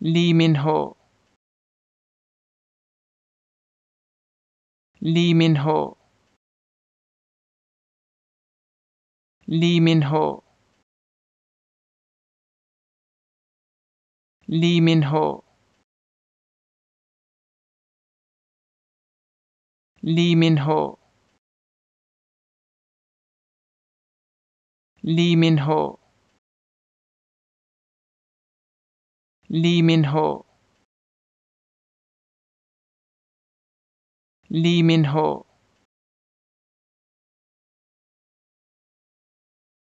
Lee Min Ho. Lee Min Ho. Lee Min Ho. Lee Min Ho. Lee Min Ho. Lee Min Ho. Lee Min-ho Lee Min-ho